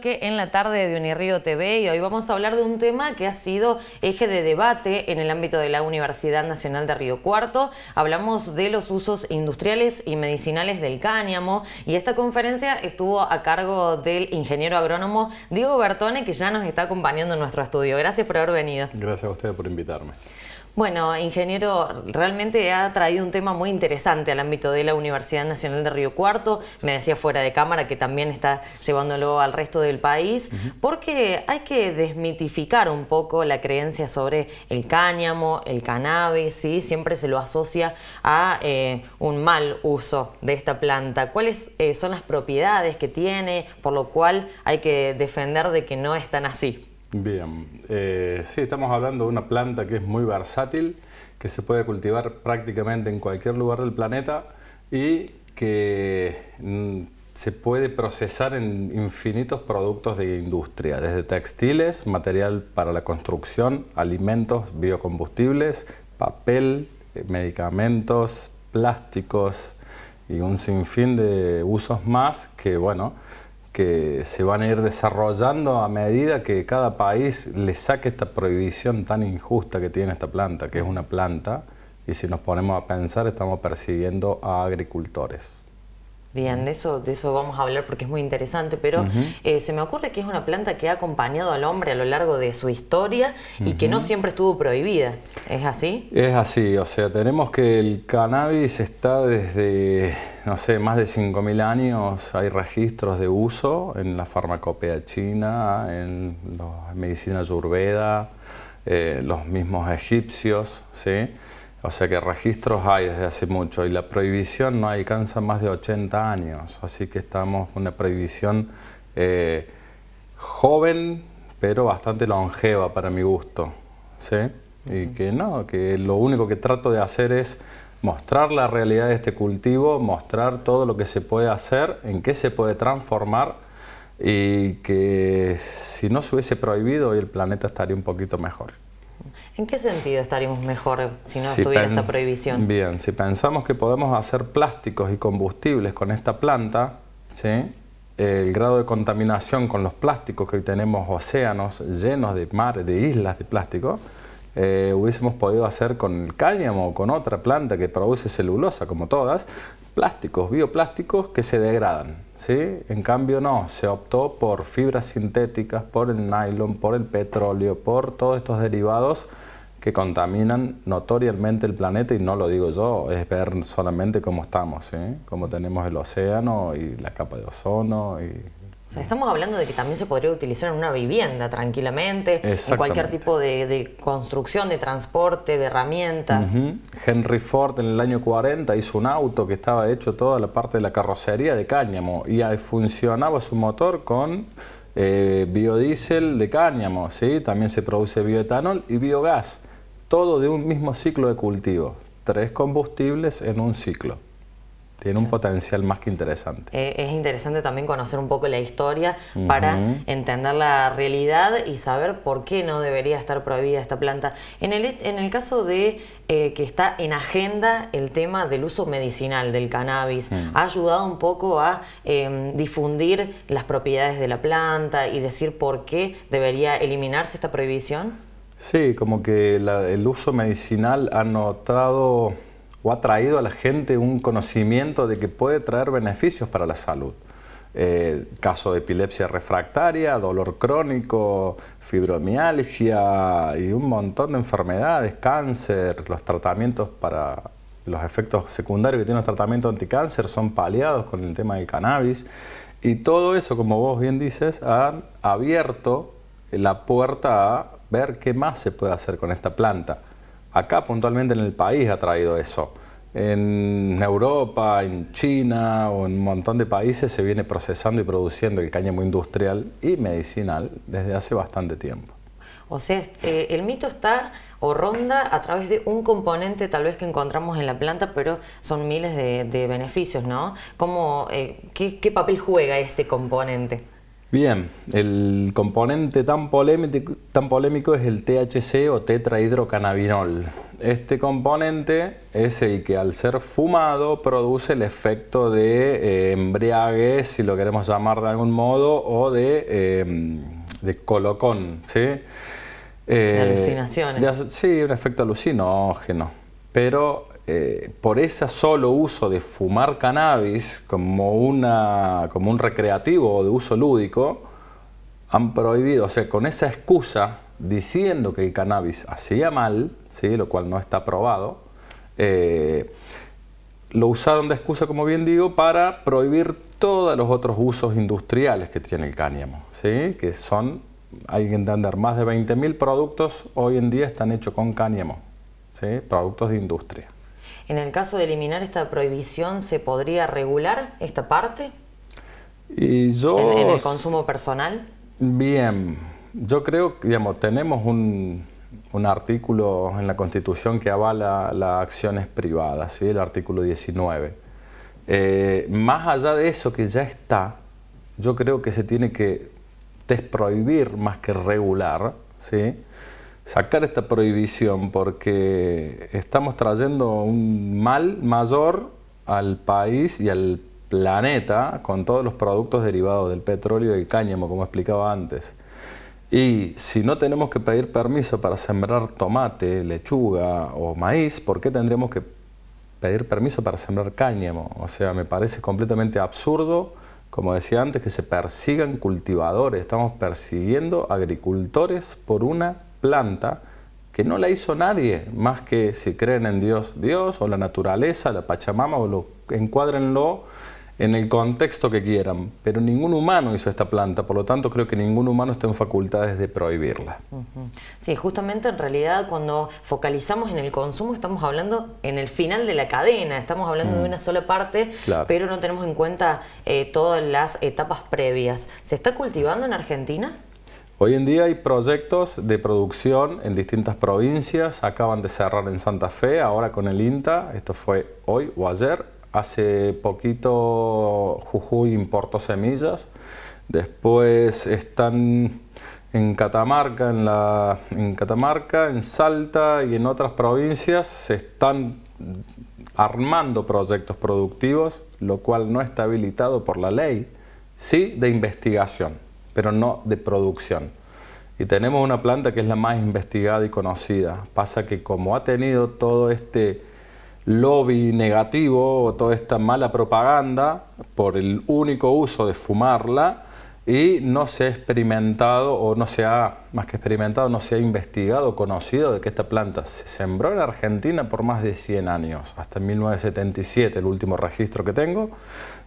que en la tarde de Unirío TV y hoy vamos a hablar de un tema que ha sido eje de debate en el ámbito de la Universidad Nacional de Río Cuarto. Hablamos de los usos industriales y medicinales del cáñamo y esta conferencia estuvo a cargo del ingeniero agrónomo Diego Bertone que ya nos está acompañando en nuestro estudio. Gracias por haber venido. Gracias a ustedes por invitarme. Bueno, ingeniero, realmente ha traído un tema muy interesante al ámbito de la Universidad Nacional de Río Cuarto. Me decía fuera de cámara que también está llevándolo al resto del país, porque hay que desmitificar un poco la creencia sobre el cáñamo, el cannabis, ¿sí? siempre se lo asocia a eh, un mal uso de esta planta. ¿Cuáles eh, son las propiedades que tiene, por lo cual hay que defender de que no es tan así? Bien, eh, sí, estamos hablando de una planta que es muy versátil, que se puede cultivar prácticamente en cualquier lugar del planeta y que mm, se puede procesar en infinitos productos de industria, desde textiles, material para la construcción, alimentos, biocombustibles, papel, eh, medicamentos, plásticos y un sinfín de usos más que, bueno, que se van a ir desarrollando a medida que cada país le saque esta prohibición tan injusta que tiene esta planta, que es una planta, y si nos ponemos a pensar estamos persiguiendo a agricultores. Bien, de eso, de eso vamos a hablar porque es muy interesante, pero eh, se me ocurre que es una planta que ha acompañado al hombre a lo largo de su historia y que no siempre estuvo prohibida. ¿Es así? Es así, o sea, tenemos que el cannabis está desde, no sé, más de 5.000 años, hay registros de uso en la farmacopea china, en la medicina ayurveda, eh, los mismos egipcios, ¿sí? O sea que registros hay desde hace mucho y la prohibición no alcanza más de 80 años, así que estamos una prohibición eh, joven pero bastante longeva para mi gusto. Y que no, que lo único que trato de hacer es mostrar la realidad de este cultivo, mostrar todo lo que se puede hacer, en qué se puede transformar y que si no se hubiese prohibido hoy el planeta estaría un poquito mejor. ¿En qué sentido estaríamos mejor si no tuviera esta prohibición? Bien, si pensamos que podemos hacer plásticos y combustibles con esta planta, el grado de contaminación con los plásticos que hoy tenemos océanos llenos de mares, de islas de plástico, eh, hubiésemos podido hacer con el cáñamo o con otra planta que produce celulosa, como todas, plásticos, bioplásticos que se degradan. ¿sí? En cambio no, se optó por fibras sintéticas, por el nylon, por el petróleo, por todos estos derivados que contaminan notoriamente el planeta y no lo digo yo, es ver solamente cómo estamos, cómo tenemos el océano y la capa de ozono y estamos hablando de que también se podría utilizar en una vivienda tranquilamente, en cualquier tipo de, construcción, de transporte, de herramientas. Henry Ford en el año 40 hizo un auto que estaba hecho toda la parte de la carrocería de cáñamo y funcionaba su motor con eh, biodiesel de cáñamo, también se produce bioetanol y biogás, todo de un mismo ciclo de cultivo, tres combustibles en un ciclo tiene un potencial más que interesante. Eh, es interesante también conocer un poco la historia para entender la realidad y saber por qué no debería estar prohibida esta planta. En el, en el caso de eh, que está en agenda el tema del uso medicinal del cannabis, mm. ¿ha ayudado un poco a em, difundir las propiedades de la planta y decir por qué debería eliminarse esta prohibición? Sí, como que el uso medicinal ha notado o ha traído a la gente un conocimiento de que puede traer beneficios para la salud. Eh, caso de epilepsia refractaria, dolor crónico, fibromialgia y un montón de enfermedades, cáncer, los tratamientos para los efectos secundarios que tiene los tratamientos anticáncer son paliados con el tema del cannabis y todo eso, como vos bien dices, ha abierto la puerta a ver qué más se puede hacer con esta planta. Acá puntualmente en el país ha traído eso. En Europa, en China o en un montón de países se viene procesando y produciendo el cáñamo industrial y medicinal desde hace bastante tiempo. O sea, eh, el mito está o ronda a través de un componente tal vez que encontramos en la planta, pero son miles de, beneficios, ¿no? Eh, ¿Qué papel juega ese componente? Bien, el componente tan polémico, es el THC o tetrahidrocannabinol. Este componente es el que al ser fumado produce el efecto de embriaguez, eh, embriague, si lo queremos llamar de algún modo, o de, eh, colocón, ¿sí? Eh, de alucinaciones. sí, un efecto alucinógeno. Pero eh, por ese solo uso de fumar cannabis como, una, como un recreativo o de uso lúdico, han prohibido, o sea, con esa excusa, diciendo que el cannabis hacía mal, ¿sí? lo cual no está probado, eh, lo usaron de excusa, como bien digo, para prohibir todos los otros usos industriales que tiene el cáñamo, que son, hay que entender, más de 20.000 productos hoy en día están hechos con cáñamo, productos de industria. En el caso de eliminar esta prohibición, ¿se podría regular esta parte? Y yo, ¿En, el consumo personal? Bien, yo creo que digamos, tenemos un, un artículo en la Constitución que avala las acciones privadas, ¿sí? el artículo 19. Eh, más allá de eso que ya está, yo creo que se tiene que desprohibir más que regular, ¿sí? sacar esta prohibición porque estamos trayendo un mal mayor al país y al planeta con todos los productos derivados del petróleo y el cáñamo, como explicaba antes. Y si no tenemos que pedir permiso para sembrar tomate, lechuga o maíz, ¿por qué tendríamos que pedir permiso para sembrar cáñamo? O sea, me parece completamente absurdo, como decía antes, que se persigan cultivadores. Estamos persiguiendo agricultores por una planta que no la hizo nadie, más que si creen en Dios, Dios o la naturaleza, la Pachamama o lo encuadrenlo en el contexto que quieran, pero ningún humano hizo esta planta, por lo tanto creo que ningún humano está en facultades de prohibirla. Sí, justamente en realidad cuando focalizamos en el consumo estamos hablando en el final de la cadena, estamos hablando de mm. una sola parte, pero no tenemos en cuenta eh, todas las etapas previas. ¿Se está cultivando en Argentina? Hoy en día hay proyectos de producción en distintas provincias, acaban de cerrar en Santa Fe, ahora con el INTA, esto fue hoy o ayer, hace poquito Jujuy importó semillas, después están en Catamarca, en, Catamarca, en Salta y en otras provincias se están armando proyectos productivos, lo cual no está habilitado por la ley, sí de investigación pero no de producción. Y tenemos una planta que es la más investigada y conocida. Pasa que como ha tenido todo este lobby negativo, toda esta mala propaganda por el único uso de fumarla, y no se ha experimentado o no se ha, más que experimentado, no se ha investigado, conocido de que esta planta se sembró en Argentina por más de 100 años, hasta 1977, el último registro que tengo,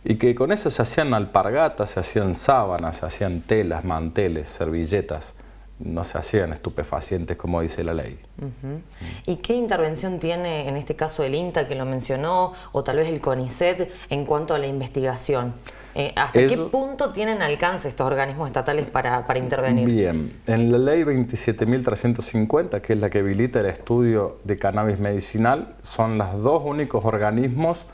y que con eso se hacían alpargatas, se hacían sábanas, se hacían telas, manteles, servilletas no se hacían estupefacientes como dice la ley. ¿Y qué intervención tiene en este caso el INTA que lo mencionó o tal vez el CONICET en cuanto a la investigación? Eh, ¿Hasta qué punto tienen alcance estos organismos estatales para, para intervenir? Bien, en la ley 27.350, que es la que habilita el estudio de cannabis medicinal, son los dos únicos organismos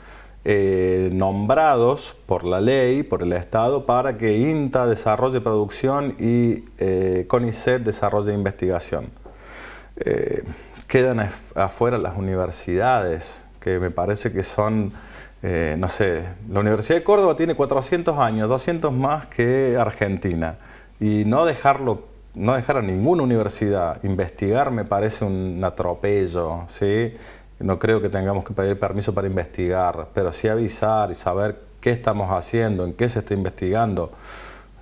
eh, nombrados por la ley, por el Estado, para que INTA desarrolle producción y eh, CONICET desarrolle investigación. Eh, quedan afuera las universidades, que me parece que son, no sé, la Universidad de Córdoba tiene 400 años, 200 más que Argentina, y no dejarlo no dejar a ninguna universidad investigar me parece un atropello, ¿sí? No creo que tengamos que pedir permiso para investigar, pero sí avisar y saber qué estamos haciendo, en qué se está investigando.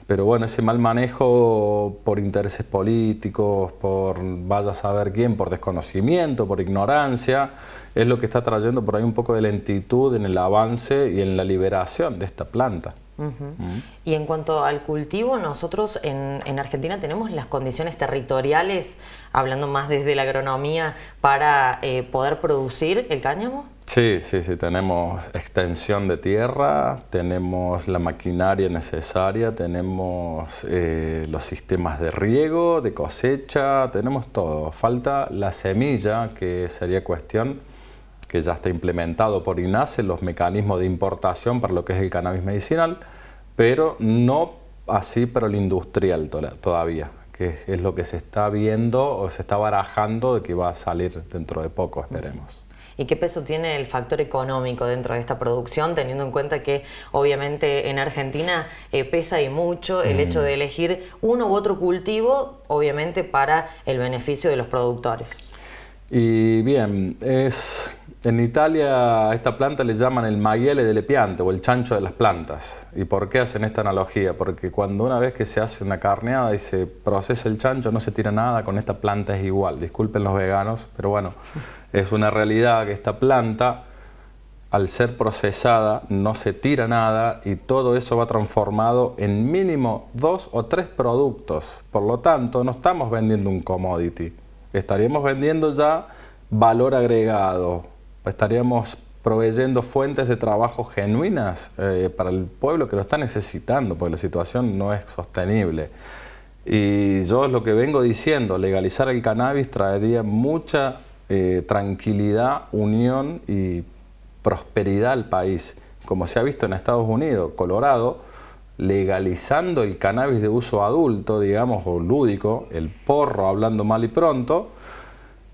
Pero bueno, ese mal manejo por intereses políticos, por vaya a saber quién, por desconocimiento, por ignorancia, es lo que está trayendo por ahí un poco de lentitud en el avance y en la liberación de esta planta. Y en cuanto al cultivo, nosotros en, Argentina tenemos las condiciones territoriales, hablando más desde la agronomía, para eh, poder producir el cáñamo. Sí, sí, sí, tenemos extensión de tierra, tenemos la maquinaria necesaria, tenemos eh, los sistemas de riego, de cosecha, tenemos todo. Falta la semilla, que sería cuestión que ya está implementado por INASE, los mecanismos de importación para lo que es el cannabis medicinal pero no así para el industrial todavía, que es lo que se está viendo o se está barajando de que va a salir dentro de poco, esperemos. ¿Y qué peso tiene el factor económico dentro de esta producción, teniendo en cuenta que obviamente en Argentina eh, pesa y mucho el mm. hecho de elegir uno u otro cultivo, obviamente para el beneficio de los productores? Y bien, en Italia a esta planta le llaman el maguiele del piante o el chancho de las plantas. ¿Y por qué hacen esta analogía? Porque cuando una vez que se hace una carneada y se procesa el chancho no se tira nada, con esta planta es igual. Disculpen los veganos, pero bueno, es una realidad que esta planta al ser procesada no se tira nada y todo eso va transformado en mínimo dos o tres productos. Por lo tanto, no estamos vendiendo un commodity estaríamos vendiendo ya valor agregado, estaríamos proveyendo fuentes de trabajo genuinas eh, para el pueblo que lo está necesitando, porque la situación no es sostenible. Y yo es lo que vengo diciendo, legalizar el cannabis traería mucha eh, tranquilidad, unión y prosperidad al país, como se ha visto en Estados Unidos, Colorado, legalizando el cannabis de uso adulto, digamos, o lúdico, el porro, hablando mal y pronto,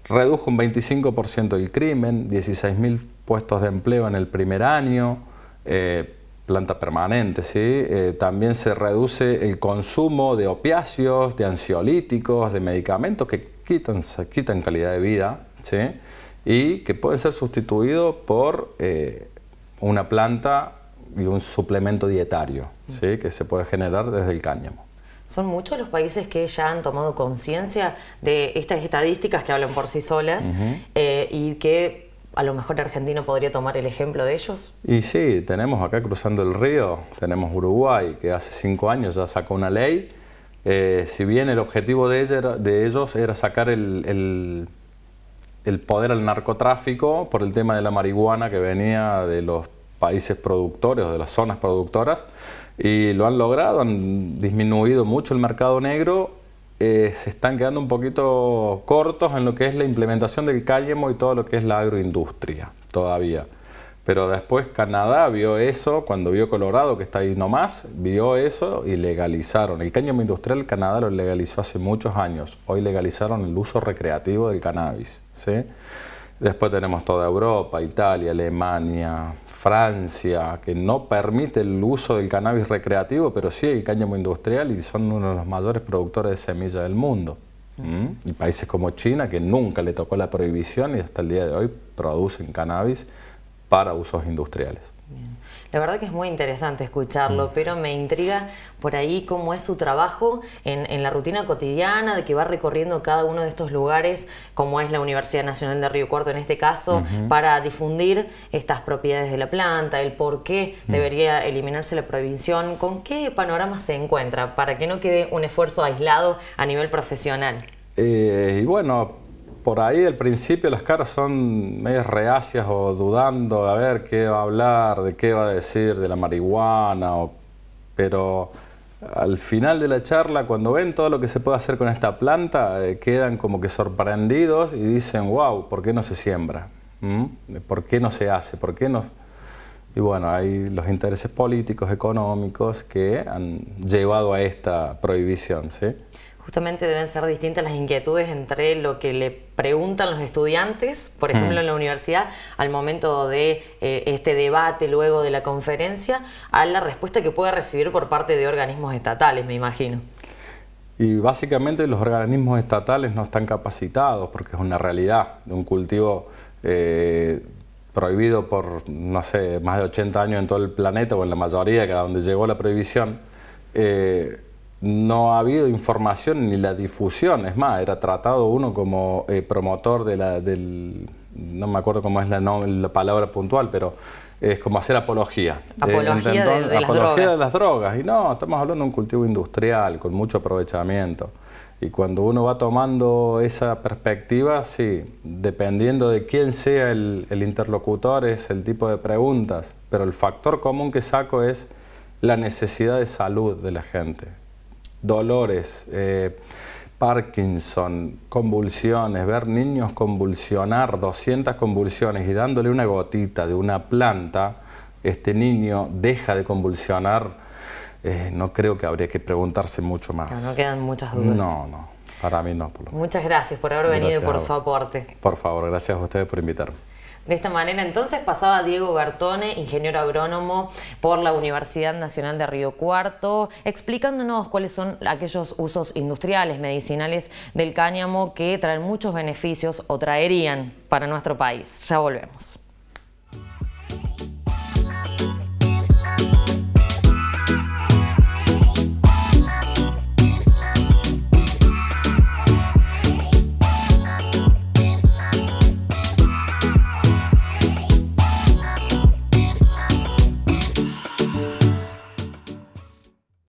redujo un 25% el crimen, 16.000 puestos de empleo en el primer año, eh, planta permanente, ¿sí? Eh, también se reduce el consumo de opiáceos, de ansiolíticos, de medicamentos que quitan, quitan calidad de vida, ¿sí? Y que pueden ser sustituido por eh, una planta y un suplemento dietario ¿sí? que se puede generar desde el cáñamo. Son muchos los países que ya han tomado conciencia de estas estadísticas que hablan por sí solas eh, y que a lo mejor Argentina podría tomar el ejemplo de ellos. Y sí, tenemos acá cruzando el río, tenemos Uruguay, que hace cinco años ya sacó una ley. Eh, si bien el objetivo de, de ellos era sacar el, el, el poder al narcotráfico por el tema de la marihuana que venía de los países productores o de las zonas productoras y lo han logrado, han disminuido mucho el mercado negro, eh, se están quedando un poquito cortos en lo que es la implementación del cáñamo y todo lo que es la agroindustria todavía. Pero después Canadá vio eso, cuando vio Colorado, que está ahí nomás, vio eso y legalizaron. El cáñamo industrial Canadá lo legalizó hace muchos años. Hoy legalizaron el uso recreativo del cannabis. ¿sí? Después tenemos toda Europa, Italia, Alemania, Francia, que no permite el uso del cannabis recreativo, pero sí el cáñamo industrial y son uno de los mayores productores de semillas del mundo. ¿Mm? Y países como China, que nunca le tocó la prohibición y hasta el día de hoy producen cannabis para usos industriales. La verdad que es muy interesante escucharlo, mm. pero me intriga por ahí cómo es su trabajo en, la rutina cotidiana, de que va recorriendo cada uno de estos lugares, como es la Universidad Nacional de Río Cuarto en este caso, para difundir estas propiedades de la planta, el por qué mm. debería eliminarse la prohibición, con qué panorama se encuentra, para que no quede un esfuerzo aislado a nivel profesional. Eh, y bueno, por ahí al principio las caras son medio reacias o dudando a ver qué va a hablar, de qué va a decir, de la marihuana, pero al final de la charla, cuando ven todo lo que se puede hacer con esta planta, eh, quedan como que sorprendidos y dicen, wow, ¿por qué no se siembra? ¿Mm? ¿Por qué no se hace? ¿Por qué no? Y bueno, hay los intereses políticos, económicos que han llevado a esta prohibición. ¿sí? justamente deben ser distintas las inquietudes entre lo que le preguntan los estudiantes, por mm. ejemplo, en la universidad, al momento de eh, este debate luego de la conferencia, a la respuesta que pueda recibir por parte de organismos estatales, me imagino. Y básicamente los organismos estatales no están capacitados, porque es una realidad de un cultivo eh, prohibido por, no sé, más de 80 años en todo el planeta o en la mayoría, que a donde llegó la prohibición. Eh, no ha habido información ni la difusión, es más, era tratado uno como eh, promotor de la, del, no me acuerdo cómo es la, no, la palabra puntual, pero es como hacer apología. Apología, eh, de, las drogas. de las drogas. Y no, estamos hablando de un cultivo industrial, con mucho aprovechamiento. Y cuando uno va tomando esa perspectiva, sí, dependiendo de quién sea el interlocutor, es el tipo de preguntas. Pero el factor común que saco es la necesidad de salud de la gente dolores, eh, Parkinson, convulsiones, ver niños convulsionar, 200 convulsiones y dándole una gotita de una planta, este niño deja de convulsionar, eh, no creo que habría que preguntarse mucho más. no quedan muchas dudas. No, no, para mí no. Muchas gracias por haber venido y por su aporte. Por favor, gracias a ustedes por invitarme. De esta manera entonces pasaba Diego Bertone, ingeniero agrónomo por la Universidad Nacional de Río Cuarto, explicándonos cuáles son aquellos usos industriales, medicinales del cáñamo que traen muchos beneficios o traerían para nuestro país. Ya volvemos.